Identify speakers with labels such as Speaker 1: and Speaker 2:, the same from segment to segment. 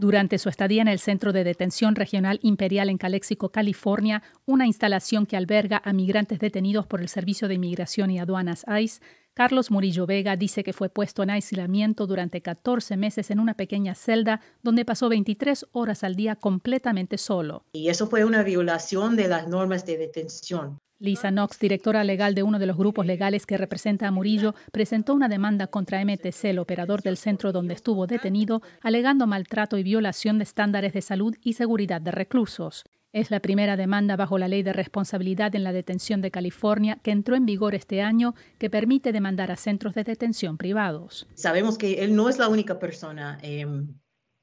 Speaker 1: Durante su estadía en el Centro de Detención Regional Imperial en Calexico, California, una instalación que alberga a migrantes detenidos por el Servicio de Inmigración y Aduanas ICE, Carlos Murillo Vega dice que fue puesto en aislamiento durante 14 meses en una pequeña celda donde pasó 23 horas al día completamente solo.
Speaker 2: Y eso fue una violación de las normas de detención.
Speaker 1: Lisa Knox, directora legal de uno de los grupos legales que representa a Murillo, presentó una demanda contra MTC, el operador del centro donde estuvo detenido, alegando maltrato y violación de estándares de salud y seguridad de reclusos. Es la primera demanda bajo la ley de responsabilidad en la detención de California que entró en vigor este año que permite demandar a centros de detención privados.
Speaker 2: Sabemos que él no es la única persona em,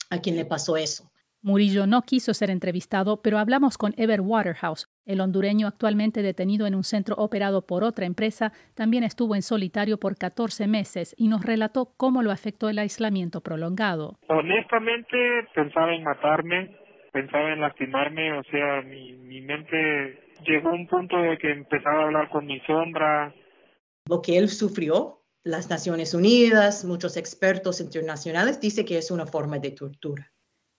Speaker 2: a quien le pasó eso.
Speaker 1: Murillo no quiso ser entrevistado, pero hablamos con Ever Waterhouse, el hondureño actualmente detenido en un centro operado por otra empresa, también estuvo en solitario por 14 meses y nos relató cómo lo afectó el aislamiento prolongado.
Speaker 2: Honestamente pensaba en matarme, pensaba en lastimarme, o sea, mi, mente llegó a un punto de que empezaba a hablar con mi sombra. Lo que él sufrió, las Naciones Unidas, muchos expertos internacionales dice que es una forma de tortura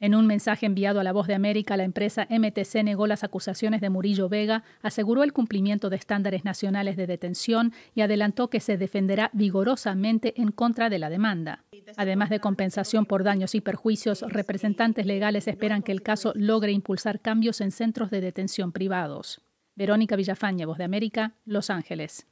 Speaker 1: en un mensaje enviado a La Voz de América, la empresa MTC negó las acusaciones de Murillo Vega, aseguró el cumplimiento de estándares nacionales de detención y adelantó que se defenderá vigorosamente en contra de la demanda. Además de compensación por daños y perjuicios, representantes legales esperan que el caso logre impulsar cambios en centros de detención privados. Verónica Villafañe, Voz de América, Los Ángeles.